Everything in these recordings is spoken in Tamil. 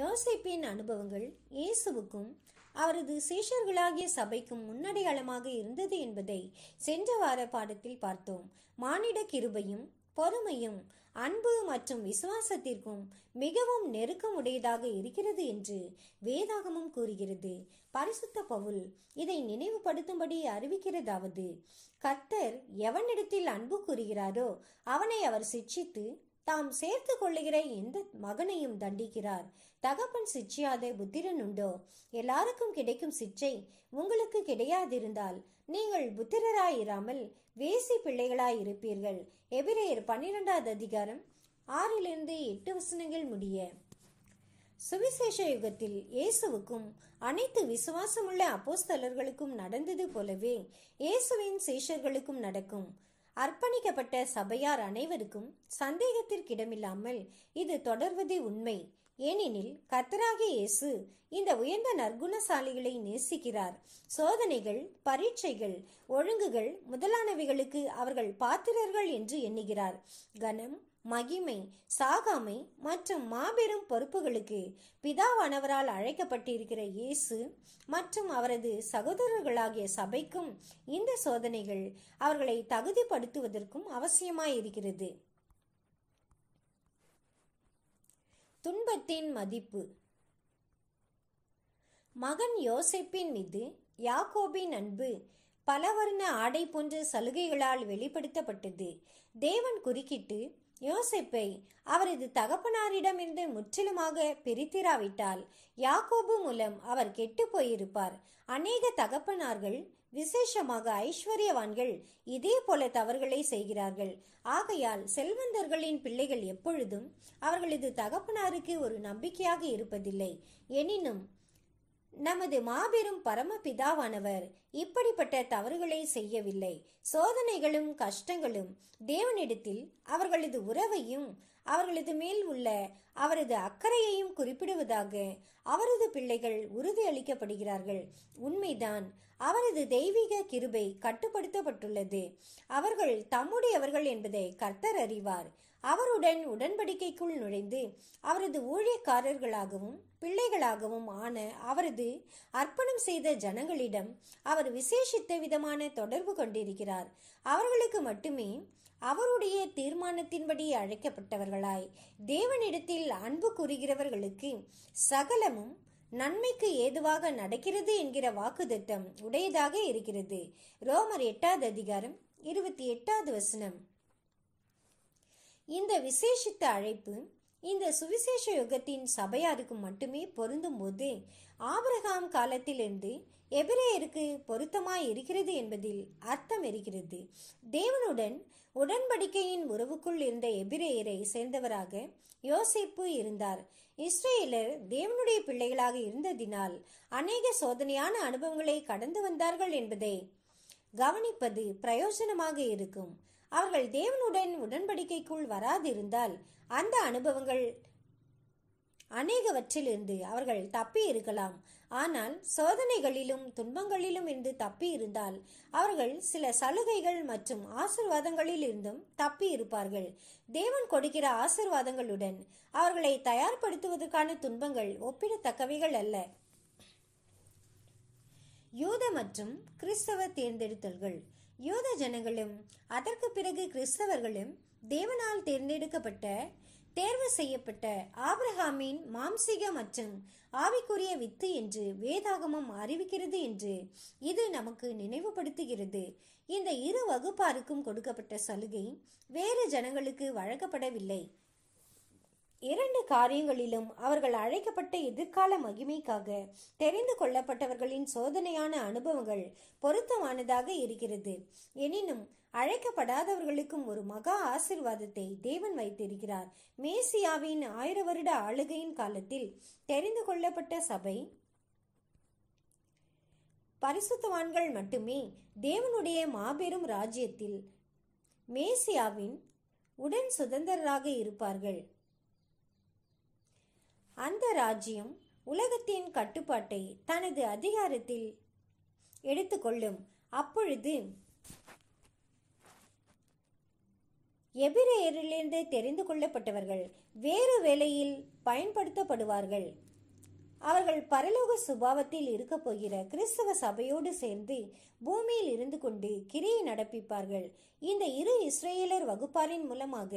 யோசிப்பின் அனுபவங்கள் இயேசுவுக்கும் அவரது சீஷர்களாகிய சபைக்கும் முன்னடையாளமாக இருந்தது என்பதை சென்ற வார பாடத்தில் பார்த்தோம் மானிட கிருபையும் பொறுமையும் அன்பு மற்றும் விசுவாசத்திற்கும் மிகவும் நெருக்கமுடையதாக இருக்கிறது என்று வேதாகமும் கூறுகிறது பரிசுத்த பவுல் இதை நினைவுபடுத்தும்படி அறிவிக்கிறதாவது கர்த்தர் எவனிடத்தில் அன்பு கூறுகிறாரோ அவனை அவர் சிக்ஷித்து தாம் சேர்த்து கொள்ளுகிற எந்த மகனையும் தண்டிக்கிறார் தகப்பன் சிச்சியாத புத்திரன் உண்டோ எல்லாருக்கும் கிடைக்கும் சிச்சை உங்களுக்கு கிடையாதிருந்தால் நீங்கள் புத்திரராயிராமல் வேசி பிள்ளைகளாய் இருப்பீர்கள் எபிரேயர் பன்னிரெண்டாவது அதிகாரம் ஆறிலிருந்து எட்டு வசனங்கள் முடிய சுவிசேஷ யுகத்தில் இயேசுவுக்கும் அனைத்து விசுவாசமுள்ள அப்போஸ்தலர்களுக்கும் நடந்தது போலவே இயேசுவின் சீஷர்களுக்கும் நடக்கும் அர்ப்பணிக்கப்பட்ட சபையார் அனைவருக்கும் சந்தேகத்திற்கிடமில்லாமல் இது தொடர்வதே உண்மை ஏனெனில் கர்த்தராகிய இயேசு இந்த உயர்ந்த நற்குணசாலிகளை நேசிக்கிறார் சோதனைகள் பரீட்சைகள் ஒழுங்குகள் முதலானவைகளுக்கு அவர்கள் பாத்திரர்கள் என்று எண்ணுகிறார் கனம் மகிமை சாகாமை மற்றும் மாபெரும் பொறுப்புகளுக்கு பிதாவானவரால் அழைக்கப்பட்டிருக்கிற இயேசு மற்றும் அவரது சகோதரர்களாகிய சபைக்கும் இந்த சோதனைகள் அவர்களை தகுதிப்படுத்துவதற்கும் அவசியமாயிருக்கிறது துன்பத்தின் மதிப்பு மகன் யோசிப்பின் மீது யாக்கோபின் அன்பு பலவர்ண ஆடை போன்ற சலுகைகளால் வெளிப்படுத்தப்பட்டது தேவன் குறுக்கிட்டு யோசிப்பை அவரது தகப்பனாரிடமிருந்து முற்றிலுமாக பிரித்திராவிட்டால் யாக்கோபு மூலம் அவர் கெட்டு போயிருப்பார் அநேக தகப்பனார்கள் விசேஷமாக ஐஸ்வர்யவான்கள் இதே போல தவறுகளை செய்கிறார்கள் ஆகையால் செல்வந்தர்களின் பிள்ளைகள் எப்பொழுதும் அவர்களது தகப்பனாருக்கு ஒரு நம்பிக்கையாக இருப்பதில்லை எனினும் நமது மாபெரும் பரமபிதாவானவர் இப்படிப்பட்ட தவறுகளை செய்யவில்லை சோதனைகளும் கஷ்டங்களும் தேவனிடத்தில் அவர்களது உறவையும் அவர்களது மேல் உள்ள அவரது அக்கறையையும் குறிப்பிடுவதாக அவரது பிள்ளைகள் உறுதி அளிக்கப்படுகிறார்கள் உண்மைதான் அவரது தெய்வீக கிருபை கட்டுப்படுத்தப்பட்டுள்ளது அவர்கள் தம்முடையவர்கள் என்பதை கர்த்தர் அறிவார் அவருடன் உடன்படிக்கைக்குள் நுழைந்து அவரது ஊழியக்காரர்களாகவும் பிள்ளைகளாகவும் ஆன அவரது அர்ப்பணம் செய்த ஜனங்களிடம் அவர் விசேஷித்த விதமான தொடர்பு கொண்டிருக்கிறார் அவர்களுக்கு மட்டுமே அவருடைய தீர்மானத்தின்படி அழைக்கப்பட்டவர்களாய் தேவனிடத்தில் அன்பு கூறுகிறவர்களுக்கு சகலமும் நன்மைக்கு ஏதுவாக நடக்கிறது என்கிற வாக்குத்தம் உடையதாக இருக்கிறது ரோமர் எட்டாவது அதிகாரம் இருபத்தி எட்டாவது வசனம் இந்த விசேஷித்த அழைப்பு இந்த சுவிசேஷ யுகத்தின் சபையாருக்கு மட்டுமே பொருந்தும் போது ஆபரகாம் காலத்திலிருந்து எபிரேயருக்கு பொருத்தமாய் இருக்கிறது என்பதில் அர்த்தம் இருக்கிறது தேவனுடன் உடன்படிக்கையின் உறவுக்குள் இருந்த எபிரேயரை சேர்ந்தவராக யோசிப்பு இருந்தார் இஸ்ரேலர் தேவனுடைய பிள்ளைகளாக இருந்ததினால் அநேக சோதனையான அனுபவங்களை கடந்து வந்தார்கள் என்பதை கவனிப்பது பிரயோஜனமாக இருக்கும் அவர்கள் தேவனுடன் உடன்படிக்கைக்குள் வராதிருந்தால் அந்த அனுபவங்கள் அநேகவற்றிலிருந்து அவர்கள் தப்பி இருக்கலாம் ஆனால் சோதனைகளிலும் துன்பங்களிலும் இருந்து தப்பி இருந்தால் அவர்கள் சில சலுகைகள் மற்றும் ஆசிர்வாதங்களில் இருந்தும் தப்பி இருப்பார்கள் தேவன் கொடுக்கிற ஆசிர்வாதங்களுடன் அவர்களை தயார்படுத்துவதற்கான துன்பங்கள் ஒப்பிடத்தக்கவைகள் அல்ல யூத மற்றும் கிறிஸ்தவ தேர்ந்தெடுத்தல்கள் யூத ஜனங்களும் அதற்கு பிறகு கிறிஸ்தவர்களும் தேவனால் தேர்ந்தெடுக்கப்பட்ட தேர்வு செய்யப்பட்ட ஆப்ரஹாமின் மாம்சிக மற்றும் ஆவிக்குரிய வித்து என்று வேதாகமம் அறிவிக்கிறது என்று இது நமக்கு நினைவுபடுத்துகிறது இந்த இரு வகுப்பாருக்கும் கொடுக்கப்பட்ட சலுகை வேறு ஜனங்களுக்கு வழங்கப்படவில்லை இரண்டு காரியங்களிலும் அவர்கள் அழைக்கப்பட்ட எதிர்கால மகிமைக்காக தெரிந்து கொள்ளப்பட்டவர்களின் சோதனையான அனுபவங்கள் பொருத்தமானதாக இருக்கிறது எனினும் அழைக்கப்படாதவர்களுக்கும் ஒரு மகா ஆசிர்வாதத்தை தேவன் வைத்திருக்கிறார் மேசியாவின் ஆயிர வருட ஆளுகையின் காலத்தில் தெரிந்து கொள்ளப்பட்ட சபை பரிசுத்தவான்கள் மட்டுமே தேவனுடைய மாபெரும் ராஜ்யத்தில் மேசியாவின் உடன் சுதந்திரராக இருப்பார்கள் அந்த ராஜ்யம் உலகத்தின் கட்டுப்பாட்டை தனது அதிகாரத்தில் எடுத்துக்கொள்ளும் அப்பொழுது எபிரேயரிலிருந்து தெரிந்து கொள்ளப்பட்டவர்கள் வேறு வேலையில் பயன்படுத்தப்படுவார்கள் அவர்கள் பரலோக சுபாவத்தில் இருக்க போகிற கிறிஸ்தவ சபையோடு சேர்ந்து பூமியில் இருந்து கொண்டு கிரியை நடப்பிப்பார்கள் இந்த இரு இஸ்ரேலர் வகுப்பாரின் மூலமாக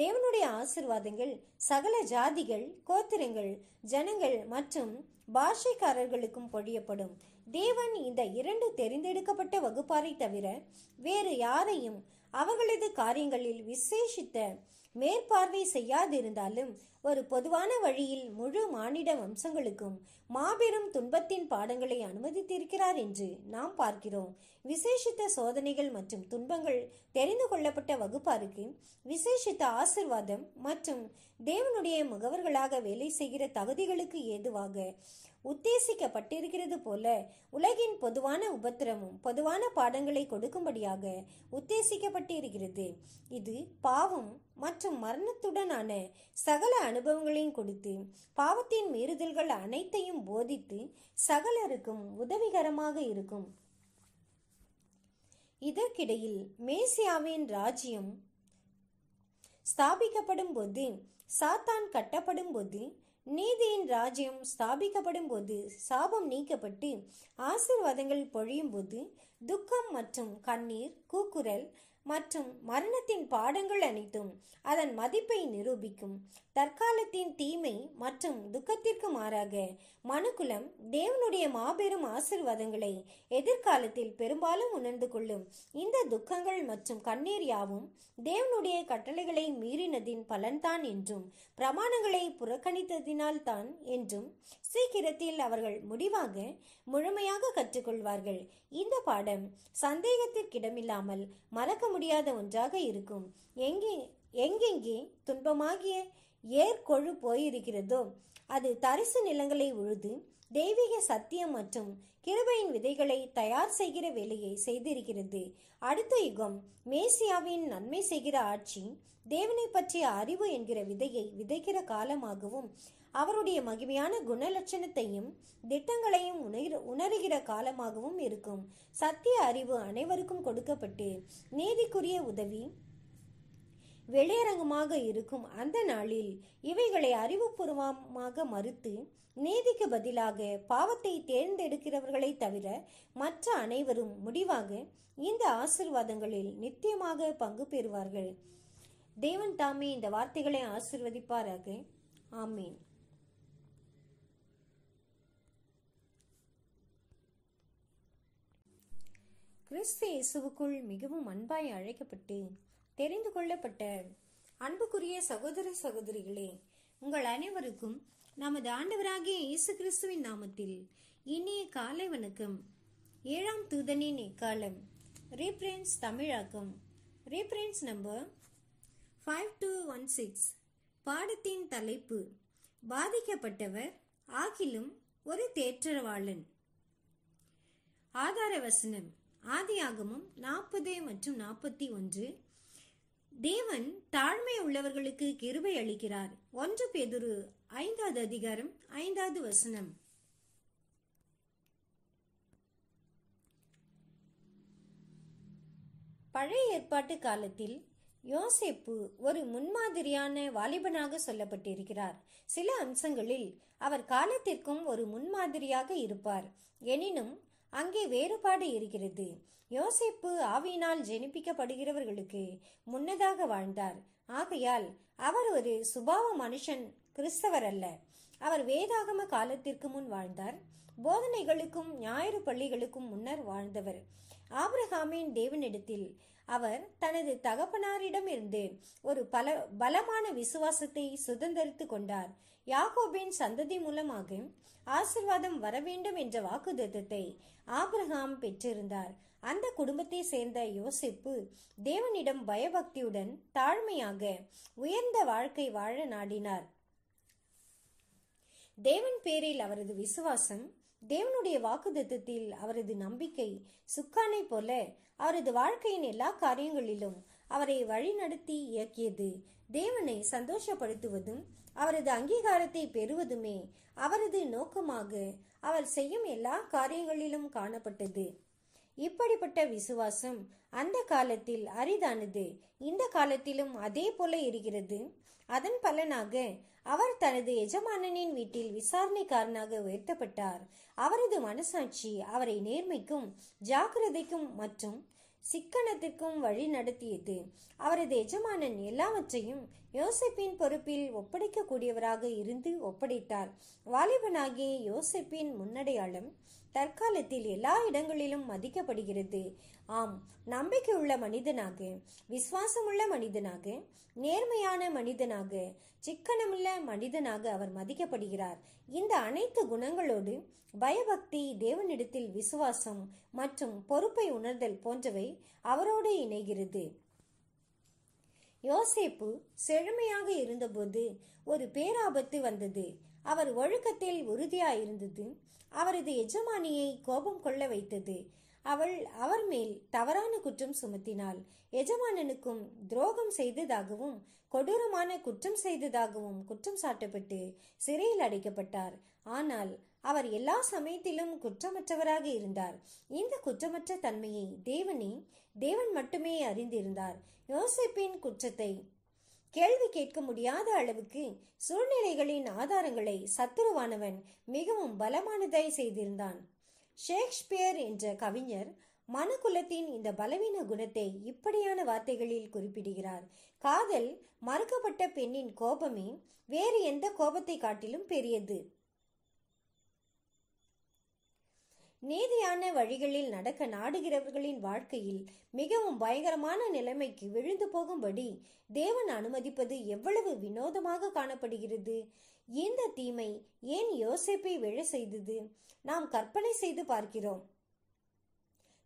தேவனுடைய ஆசிர்வாதங்கள் சகல ஜாதிகள் கோத்திரங்கள் ஜனங்கள் மற்றும் பாஷைக்காரர்களுக்கும் பொழியப்படும் தேவன் இந்த இரண்டு தெரிந்தெடுக்கப்பட்ட வகுப்பாரை தவிர வேறு யாரையும் அவர்களது காரியங்களில் விசேஷித்த மேற்பார்வை செய்யாதிருந்தாலும் ஒரு பொதுவான வழியில் முழு மானிட வம்சங்களுக்கும் மாபெரும் துன்பத்தின் பாடங்களை அனுமதித்திருக்கிறார் என்று நாம் பார்க்கிறோம் விசேஷித்த சோதனைகள் மற்றும் துன்பங்கள் தெரிந்து கொள்ளப்பட்ட வகுப்பாருக்கு விசேஷித்த ஆசிர்வாதம் மற்றும் தேவனுடைய முகவர்களாக வேலை செய்கிற தகுதிகளுக்கு ஏதுவாக உத்தேசிக்கப்பட்டிருக்கிறது போல உலகின் பொதுவான உபத்திரமும் பொதுவான பாடங்களை கொடுக்கும்படியாக உத்தேசிக்கப்பட்டிருக்கிறது இது பாவம் மற்றும் மரணத்துடனான சகல அனுபவங்களையும் கொடுத்து பாவத்தின் மீறுதல்கள் அனைத்தையும் போதித்து சகலருக்கும் உதவிகரமாக இருக்கும் இதற்கிடையில் மேசியாவின் ராஜ்யம் ஸ்தாபிக்கப்படும் போது சாத்தான் கட்டப்படும் போது நீதியின் ராஜ்யம் ஸ்தாபிக்கப்படும் போது சாபம் நீக்கப்பட்டு ஆசிர்வாதங்கள் பொழியும் போது துக்கம் மற்றும் கண்ணீர் கூக்குரல் மற்றும் மரணத்தின் பாடங்கள் அனைத்தும் அதன் மதிப்பை நிரூபிக்கும் தற்காலத்தின் தீமை மற்றும் துக்கத்திற்கு மாறாக மனுக்குலம் தேவனுடைய மாபெரும் ஆசிர்வாதங்களை எதிர்காலத்தில் பெரும்பாலும் உணர்ந்து கொள்ளும் இந்த துக்கங்கள் மற்றும் கண்ணீர் யாவும் தேவனுடைய கட்டளைகளை மீறினதின் பலன்தான் என்றும் பிரமாணங்களை புறக்கணித்ததினால் தான் என்றும் சீக்கிரத்தில் அவர்கள் முடிவாக முழுமையாக கற்றுக்கொள்வார்கள் இந்த பாடம் சந்தேகத்திற்கிடமில்லாமல் மறக்க முடியாத ஒன்றாக இருக்கும் எங்கே எங்கெங்கே துன்பமாகிய ஏற்கொழு போயிருக்கிறதோ அது தரிசு நிலங்களை உழுது தெய்வீக சத்தியம் மற்றும் கிருபையின் விதைகளை தயார் செய்கிற வேலையை செய்திருக்கிறது அடுத்த யுகம் மேசியாவின் நன்மை செய்கிற ஆட்சி தேவனை பற்றிய அறிவு என்கிற விதையை விதைக்கிற காலமாகவும் அவருடைய மகிமையான குணலட்சணத்தையும் திட்டங்களையும் உணர் உணர்கிற காலமாகவும் இருக்கும் சத்திய அறிவு அனைவருக்கும் கொடுக்கப்பட்டு நீதிக்குரிய உதவி வெளியரங்கமாக இருக்கும் அந்த நாளில் இவைகளை அறிவுபூர்வமாக மறுத்து நீதிக்கு பதிலாக பாவத்தை தேர்ந்தெடுக்கிறவர்களை தவிர மற்ற அனைவரும் முடிவாக இந்த ஆசிர்வாதங்களில் நித்தியமாக பங்கு பெறுவார்கள் தேவன் தாமே இந்த வார்த்தைகளை ஆசிர்வதிப்பாராக ஆமீன் கிறிஸ்து இயேசுவுக்குள் மிகவும் அன்பாய் அழைக்கப்பட்டு தெரிந்து கொள்ளப்பட்ட அன்புக்குரிய சகோதர சகோதரிகளே உங்கள் அனைவருக்கும் நமது ஆண்டவராகிய இயேசு கிறிஸ்துவின் நாமத்தில் இனிய காலை வணக்கம் ஏழாம் தூதனின் இக்காலம் ரீப்ரென்ஸ் தமிழாக்கம் reference number five two one six பாடத்தின் தலைப்பு பாதிக்கப்பட்டவர் ஆகிலும் ஒரு தேற்றவாளன் ஆதார வசனம் ஆதியாகமும் நாற்பது மற்றும் நாற்பத்தி ஒன்று தேவன் தாழ்மை உள்ளவர்களுக்கு கிருபை அளிக்கிறார் ஒன்று பேதுரு ஐந்தாவது அதிகாரம் ஐந்தாவது வசனம் பழைய ஏற்பாட்டு காலத்தில் யோசேப்பு ஒரு முன்மாதிரியான வாலிபனாக சொல்லப்பட்டிருக்கிறார் சில அம்சங்களில் அவர் காலத்திற்கும் ஒரு முன்மாதிரியாக இருப்பார் எனினும் அங்கே வேறுபாடு இருக்கிறது யோசிப்பு ஆவியினால் ஜெனிப்பிக்கப்படுகிறவர்களுக்கு முன்னதாக வாழ்ந்தார் ஆகையால் அவர் ஒரு சுபாவ மனுஷன் கிறிஸ்தவர் அல்ல அவர் வேதாகம காலத்திற்கு முன் வாழ்ந்தார் போதனைகளுக்கும் ஞாயிறு பள்ளிகளுக்கும் முன்னர் வாழ்ந்தவர் ஆப்ரஹாமின் தேவனிடத்தில் அவர் தனது தகப்பனாரிடமிருந்து ஒரு பல பலமான விசுவாசத்தை சுதந்திரித்து கொண்டார் யாகோபின் சந்ததி மூலமாக ஆசிர்வாதம் வர வேண்டும் என்ற வாக்குதத்தை ஆப்ரஹாம் பெற்றிருந்தார் அந்த குடும்பத்தை சேர்ந்த யோசிப்பு தேவனிடம் பயபக்தியுடன் தாழ்மையாக உயர்ந்த வாழ்க்கை வாழ நாடினார் தேவன் பேரில் அவரது விசுவாசம் தேவனுடைய வாக்குதத்தத்தில் அவரது நம்பிக்கை சுக்கானை போல அவரது வாழ்க்கையின் எல்லா காரியங்களிலும் அவரை வழிநடத்தி இயக்கியது தேவனை சந்தோஷப்படுத்துவதும் அவரது அங்கீகாரத்தை பெறுவதுமே அவரது நோக்கமாக அவர் செய்யும் எல்லா காரியங்களிலும் காணப்பட்டது இப்படிப்பட்ட விசுவாசம் அந்த காலத்தில் அரிதானது இந்த காலத்திலும் அதே போல இருக்கிறது அதன் பலனாக அவர் தனது எஜமானனின் வீட்டில் விசாரணைக்காரனாக உயர்த்தப்பட்டார் அவரது மனசாட்சி அவரை நேர்மைக்கும் ஜாக்கிரதைக்கும் மற்றும் சிக்கனத்திற்கும் வழி நடத்தியது அவரது எஜமானன் எல்லாவற்றையும் யோசிப்பின் பொறுப்பில் ஒப்படைக்கக்கூடியவராக இருந்து ஒப்படைத்தார் வாலிபனாகிய யோசிப்பின் முன்னடையாளம் தற்காலத்தில் எல்லா இடங்களிலும் மதிக்கப்படுகிறது ஆம் நம்பிக்கையுள்ள மனிதனாக விசுவாசமுள்ள மனிதனாக நேர்மையான மனிதனாக சிக்கனமுள்ள மனிதனாக அவர் மதிக்கப்படுகிறார் இந்த அனைத்து குணங்களோடு பயபக்தி தேவனிடத்தில் விசுவாசம் மற்றும் பொறுப்பை உணர்தல் போன்றவை அவரோடு இணைகிறது யோசேப்பு செழுமையாக இருந்தபோது ஒரு பேராபத்து வந்தது அவர் ஒழுக்கத்தில் உறுதியாயிருந்தது அவரது எஜமானியை கோபம் கொள்ள வைத்தது அவள் அவர் மேல் தவறான குற்றம் சுமத்தினாள் எஜமானனுக்கும் துரோகம் செய்ததாகவும் கொடூரமான குற்றம் செய்ததாகவும் குற்றம் சாட்டப்பட்டு சிறையில் அடைக்கப்பட்டார் ஆனால் அவர் எல்லா சமயத்திலும் குற்றமற்றவராக இருந்தார் இந்த குற்றமற்ற தன்மையை தேவனே தேவன் மட்டுமே அறிந்திருந்தார் யோசிப்பின் குற்றத்தை கேள்வி கேட்க முடியாத அளவுக்கு சூழ்நிலைகளின் ஆதாரங்களை சத்துருவானவன் மிகவும் பலமானதை செய்திருந்தான் ஷேக்ஸ்பியர் என்ற கவிஞர் மனுக்குலத்தின் இந்த பலவீன குணத்தை இப்படியான வார்த்தைகளில் குறிப்பிடுகிறார் காதல் மறுக்கப்பட்ட பெண்ணின் கோபமே வேறு எந்த கோபத்தை காட்டிலும் பெரியது நீதியான வழிகளில் நடக்க நாடுகிறவர்களின் வாழ்க்கையில் மிகவும் பயங்கரமான நிலைமைக்கு விழுந்து போகும்படி தேவன் அனுமதிப்பது எவ்வளவு வினோதமாக காணப்படுகிறது இந்த தீமை ஏன் யோசிப்பை விழ செய்தது நாம் கற்பனை செய்து பார்க்கிறோம்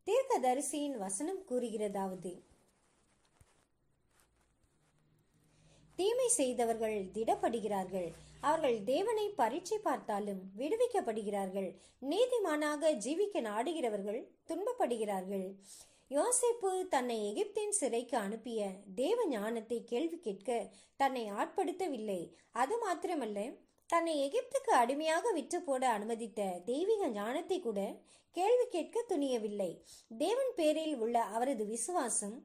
தீர்க்கதரிசியின் வசனம் கூறுகிறதாவது தீமை செய்தவர்கள் திடப்படுகிறார்கள் அவர்கள் தேவனை பரீட்சை பார்த்தாலும் விடுவிக்கப்படுகிறார்கள் நீதிமானாக ஜீவிக்க நாடுகிறவர்கள் துன்பப்படுகிறார்கள் யோசிப்பு தன்னை எகிப்தின் சிறைக்கு அனுப்பிய தேவ ஞானத்தை கேள்வி கேட்க தன்னை ஆட்படுத்தவில்லை அது மாத்திரமல்ல தன்னை எகிப்துக்கு அடிமையாக விற்று போட அனுமதித்த தெய்வீக ஞானத்தை கூட கேள்வி கேட்க துணியவில்லை தேவன் பேரில் உள்ள அவரது விசுவாசம்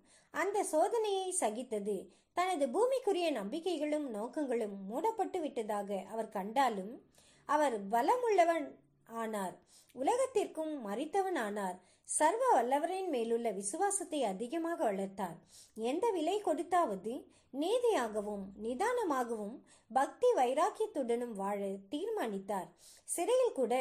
அந்த சோதனையை சகித்தது தனது பூமிக்குரிய நம்பிக்கைகளும் நோக்கங்களும் மூடப்பட்டு விட்டதாக அவர் கண்டாலும் அவர் பலமுள்ளவன் ஆனார் உலகத்திற்கும் மறித்தவன் ஆனார் சர்வ வல்லவரின் மேலுள்ள விசுவாசத்தை அதிகமாக வளர்த்தார் எந்த விலை கொடுத்தாவது நீதியாகவும் நிதானமாகவும் பக்தி வைராக்கியத்துடனும் வாழ தீர்மானித்தார் சிறையில் கூட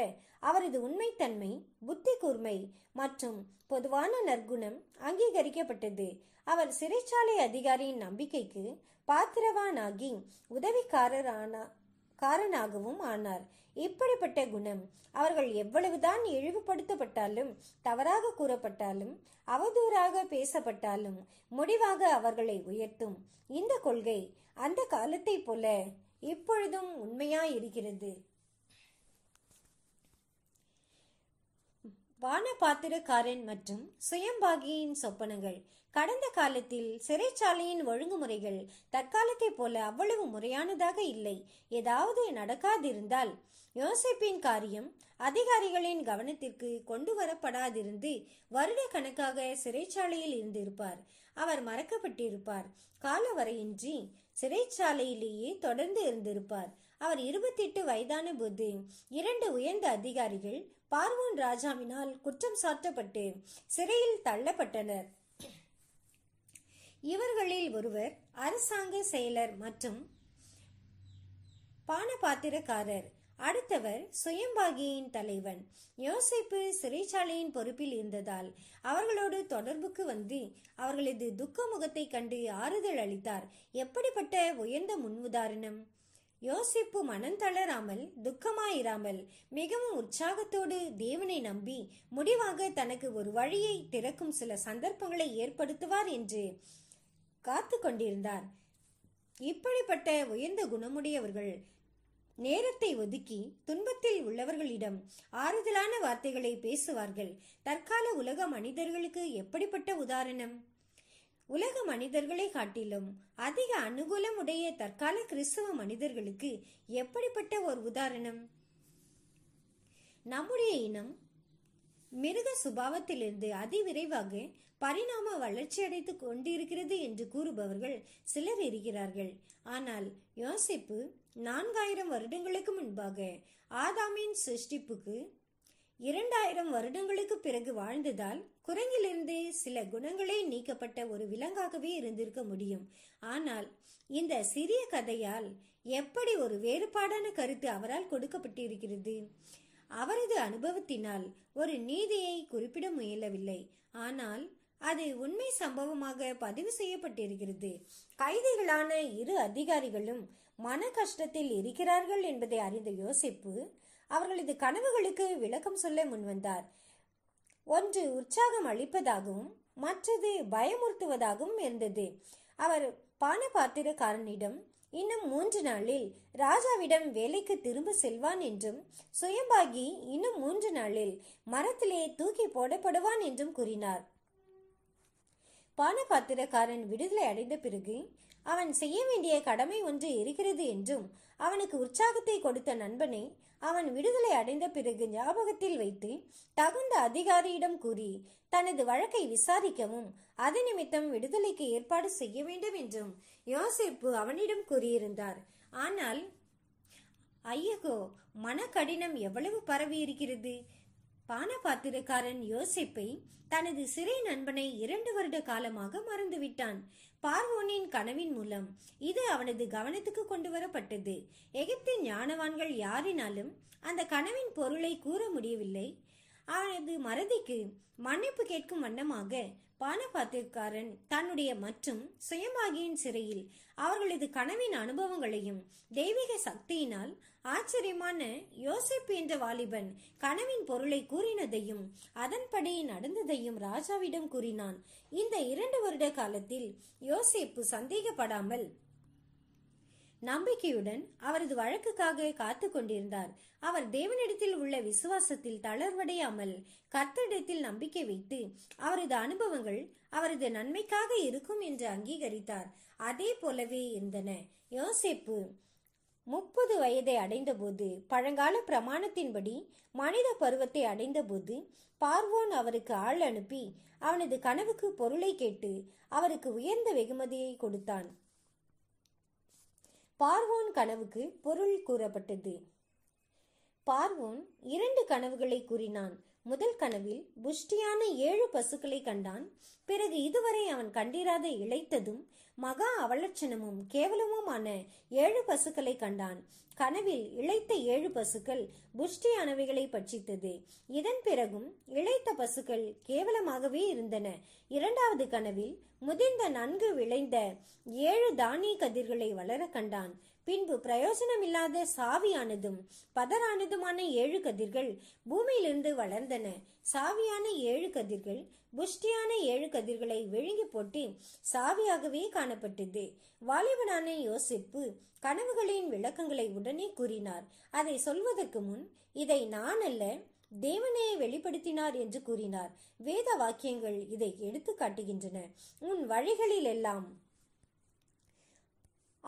அவரது உண்மைத்தன்மை புத்தி கூர்மை மற்றும் பொதுவான நற்குணம் அங்கீகரிக்கப்பட்டது அவர் சிறைச்சாலை அதிகாரியின் நம்பிக்கைக்கு பாத்திரவானாகி உதவிக்காரரான காரனாகவும் ஆனார் இப்படிப்பட்ட குணம் அவர்கள் எவ்வளவுதான் இழிவுபடுத்தப்பட்டாலும் தவறாக கூறப்பட்டாலும் அவதூறாக பேசப்பட்டாலும் முடிவாக அவர்களை உயர்த்தும் இந்த கொள்கை அந்த காலத்தை போல இப்பொழுதும் உண்மையாயிருக்கிறது வானபாத்திரக்காரன் மற்றும் சுயம்பாகியின் சொப்பனங்கள் கடந்த காலத்தில் சிறைச்சாலையின் ஒழுங்குமுறைகள் தற்காலத்தைப் போல அவ்வளவு முறையானதாக இல்லை ஏதாவது நடக்காதிருந்தால் யோசிப்பின் காரியம் அதிகாரிகளின் கவனத்திற்கு கொண்டு வரப்படாதிருந்து வருட கணக்காக சிறைச்சாலையில் இருந்திருப்பார் அவர் மறக்கப்பட்டிருப்பார் காலவரையின்றி சிறைச்சாலையிலேயே தொடர்ந்து இருந்திருப்பார் அவர் இருபத்தி எட்டு வயதான போது இரண்டு உயர்ந்த அதிகாரிகள் பார்வோன் ராஜாவினால் குற்றம் சாட்டப்பட்டு சிறையில் தள்ளப்பட்டனர் இவர்களில் ஒருவர் அரசாங்க செயலர் மற்றும் பானபாத்திரக்காரர் அடுத்தவர் சுயம்பாகியின் தலைவன் யோசிப்பு சிறைச்சாலையின் பொறுப்பில் இருந்ததால் அவர்களோடு தொடர்புக்கு வந்து அவர்களது துக்க முகத்தை கண்டு ஆறுதல் அளித்தார் எப்படிப்பட்ட உயர்ந்த உதாரணம் யோசிப்பு மனம் தளராமல் துக்கமாயிராமல் மிகவும் உற்சாகத்தோடு தேவனை நம்பி முடிவாக தனக்கு ஒரு வழியை திறக்கும் சில சந்தர்ப்பங்களை ஏற்படுத்துவார் என்று காத்து கொண்டிருந்தார் இப்படிப்பட்ட உயர்ந்த குணமுடையவர்கள் நேரத்தை ஒதுக்கி துன்பத்தில் உள்ளவர்களிடம் ஆறுதலான வார்த்தைகளை பேசுவார்கள் தற்கால உலக மனிதர்களுக்கு எப்படிப்பட்ட உதாரணம் உலக மனிதர்களை காட்டிலும் அதிக அனுகூலமுடைய தற்கால கிறிஸ்தவ மனிதர்களுக்கு எப்படிப்பட்ட ஒரு உதாரணம் நம்முடைய இனம் மிருக சுபாவத்திலிருந்து அதிவிரைவாக பரிணாம வளர்ச்சியடைத்து கொண்டிருக்கிறது என்று கூறுபவர்கள் சிலர் இருக்கிறார்கள் ஆனால் யோசிப்பு நான்காயிரம் வருடங்களுக்கு முன்பாக ஆதாமின் சிருஷ்டிப்புக்கு இரண்டாயிரம் வருடங்களுக்கு பிறகு வாழ்ந்ததால் குரங்கிலிருந்து சில குணங்களே நீக்கப்பட்ட ஒரு விலங்காகவே இருந்திருக்க முடியும் ஆனால் இந்த சிறிய கதையால் எப்படி ஒரு வேறுபாடான கருத்து அவரால் கொடுக்கப்பட்டிருக்கிறது அவரது அனுபவத்தினால் ஒரு நீதியை குறிப்பிட முயலவில்லை ஆனால் அது உண்மை சம்பவமாக பதிவு செய்யப்பட்டிருக்கிறது கைதிகளான இரு அதிகாரிகளும் மன கஷ்டத்தில் இருக்கிறார்கள் என்பதை அறிந்த யோசிப்பு அவர்களது கனவுகளுக்கு விளக்கம் சொல்ல முன்வந்தார் ஒன்று உற்சாகம் அளிப்பதாகவும் மற்றது பயமுறுத்துவதாகவும் இருந்தது அவர் பான பாத்திரக்காரனிடம் இன்னும் மூன்று நாளில் ராஜாவிடம் வேலைக்கு திரும்ப செல்வான் என்றும் சுயம்பாகி இன்னும் மூன்று நாளில் மரத்திலே தூக்கி போடப்படுவான் என்றும் கூறினார் பானபாத்திரக்காரன் விடுதலை அடைந்த பிறகு அவன் செய்ய வேண்டிய கடமை ஒன்று இருக்கிறது என்றும் அவனுக்கு உற்சாகத்தை கொடுத்த நண்பனை அவன் விடுதலை அடைந்த பிறகு ஞாபகத்தில் வைத்து தகுந்த அதிகாரியிடம் கூறி தனது வழக்கை விசாரிக்கவும் அது நிமித்தம் விடுதலைக்கு ஏற்பாடு செய்ய வேண்டும் என்றும் யோசிப்பு அவனிடம் கூறியிருந்தார் ஆனால் ஐயகோ மன கடினம் எவ்வளவு பரவி இருக்கிறது பானபாத்திரக்காரன் யோசிப்பை தனது சிறை நண்பனை இரண்டு வருட காலமாக மறந்துவிட்டான் பார்வோனின் கனவின் மூலம் இது அவனது கவனத்துக்கு கொண்டு வரப்பட்டது எகிப்தின் ஞானவான்கள் யாரினாலும் அந்த கனவின் பொருளை கூற முடியவில்லை அவனது மறதிக்கு மன்னிப்பு கேட்கும் வண்ணமாக பானபாத்திரக்காரன் தன்னுடைய மற்றும் சுயமாகியின் சிறையில் அவர்களது கனவின் அனுபவங்களையும் தெய்வீக சக்தியினால் ஆச்சரியமான யோசிப் என்ற வாலிபன் கனவின் பொருளை கூறினதையும் அதன்படி நடந்ததையும் ராஜாவிடம் கூறினான் இந்த இரண்டு வருட காலத்தில் யோசிப்பு சந்தேகப்படாமல் நம்பிக்கையுடன் அவரது வழக்குக்காக காத்து கொண்டிருந்தார் அவர் தேவனிடத்தில் உள்ள விசுவாசத்தில் தளர்வடையாமல் கர்த்தரிடத்தில் நம்பிக்கை வைத்து அவரது அனுபவங்கள் அவரது நன்மைக்காக இருக்கும் என்று அங்கீகரித்தார் அதே போலவே இருந்தன யோசேப்பு முப்பது வயதை அடைந்தபோது பழங்கால பிரமாணத்தின்படி மனித பருவத்தை அடைந்தபோது பார்வோன் அவருக்கு ஆள் அனுப்பி அவனது கனவுக்கு பொருளை கேட்டு அவருக்கு உயர்ந்த வெகுமதியை கொடுத்தான் பார்வோன் கனவுக்கு பொருள் கூறப்பட்டது பார்வோன் இரண்டு கனவுகளை கூறினான் முதல் கனவில் புஷ்டியான ஏழு பசுக்களை கண்டான் பிறகு இதுவரை அவன் கண்டிராத இழைத்ததும் மகா அவலட்சணமும் கேவலமுமான ஏழு பசுக்களை கண்டான் கனவில் இழைத்த ஏழு பசுக்கள் புஷ்டி அணவிகளை பட்சித்தது இதன் பிறகும் இழைத்த பசுக்கள் கேவலமாகவே இருந்தன இரண்டாவது கனவில் முதிர்ந்த நன்கு விளைந்த ஏழு தானிய கதிர்களை வளர கண்டான் பின்பு பிரயோசனமில்லாத சாவியானதும் பதரானதுமான ஏழு கதிர்கள் பூமியிலிருந்து வளர்ந்தன சாவியான ஏழு கதிர்கள் புஷ்டியான ஏழு கதிர்களை விழுங்கி போட்டு சாவியாகவே காணப்பட்டது வாலிபனான யோசிப்பு கனவுகளின் விளக்கங்களை உடனே கூறினார் அதை சொல்வதற்கு முன் இதை நான் அல்ல தேவனையை வெளிப்படுத்தினார் என்று கூறினார் வேத வாக்கியங்கள் இதை எடுத்து காட்டுகின்றன உன் வழிகளில் எல்லாம்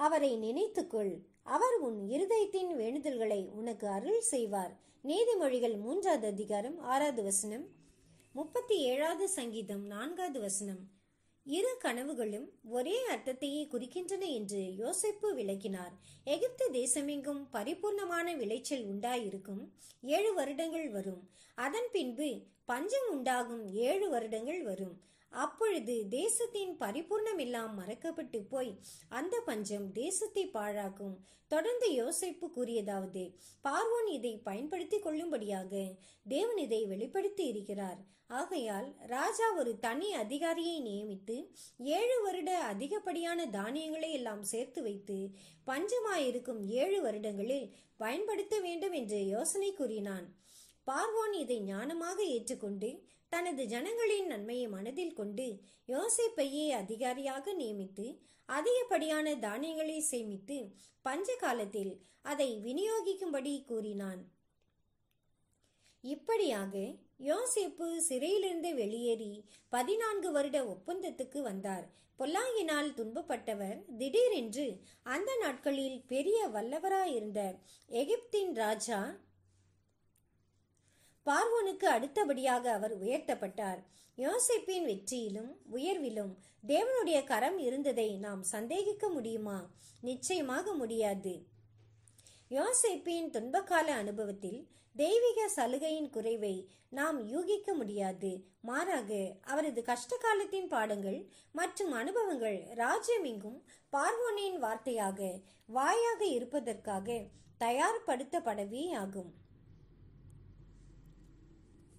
அவரை நினைத்துக்கொள் அவர் உன் இருதயத்தின் வேண்டுதல்களை உனக்கு அருள் செய்வார் நீதிமொழிகள் மூன்றாவது அதிகாரம் ஆறாவது வசனம் முப்பத்தி ஏழாவது சங்கீதம் நான்காவது வசனம் இரு கனவுகளும் ஒரே அர்த்தத்தையே குறிக்கின்றன என்று யோசிப்பு விளக்கினார் எகிப்து தேசமெங்கும் பரிபூர்ணமான விளைச்சல் உண்டாயிருக்கும் ஏழு வருடங்கள் வரும் அதன் பின்பு பஞ்சம் உண்டாகும் ஏழு வருடங்கள் வரும் அப்பொழுது தேசத்தின் பரிபூர்ணம் எல்லாம் மறக்கப்பட்டு போய் அந்த பஞ்சம் தேசத்தை பாழாக்கும் தொடர்ந்து யோசிப்பு கூறியதாவது பார்வோன் இதை பயன்படுத்தி கொள்ளும்படியாக தேவன் இதை வெளிப்படுத்தி இருக்கிறார் ஆகையால் ராஜா ஒரு தனி அதிகாரியை நியமித்து ஏழு வருட அதிகப்படியான தானியங்களை எல்லாம் சேர்த்து வைத்து பஞ்சமாயிருக்கும் ஏழு வருடங்களில் பயன்படுத்த வேண்டும் என்று யோசனை கூறினான் பார்வோன் இதை ஞானமாக ஏற்றுக்கொண்டு தனது ஜனங்களின் நன்மையை மனதில் கொண்டு யோசிப்பையே அதிகாரியாக நியமித்து அதிகப்படியான தானியங்களை சேமித்து பஞ்ச காலத்தில் அதை விநியோகிக்கும்படி கூறினான் இப்படியாக யோசிப்பு சிறையிலிருந்து வெளியேறி பதினான்கு வருட ஒப்பந்தத்துக்கு வந்தார் பொல்லாங்கினால் துன்பப்பட்டவர் திடீரென்று அந்த நாட்களில் பெரிய வல்லவராயிருந்த எகிப்தின் ராஜா பார்வோனுக்கு அடுத்தபடியாக அவர் உயர்த்தப்பட்டார் யோசிப்பின் வெற்றியிலும் உயர்விலும் தேவனுடைய கரம் இருந்ததை நாம் சந்தேகிக்க முடியுமா நிச்சயமாக முடியாது யோசிப்பின் துன்பகால அனுபவத்தில் தெய்வீக சலுகையின் குறைவை நாம் யூகிக்க முடியாது மாறாக அவரது கஷ்ட காலத்தின் பாடங்கள் மற்றும் அனுபவங்கள் ராஜ்யமெங்கும் பார்வோனின் வார்த்தையாக வாயாக இருப்பதற்காக தயார்படுத்தப்படவே ஆகும்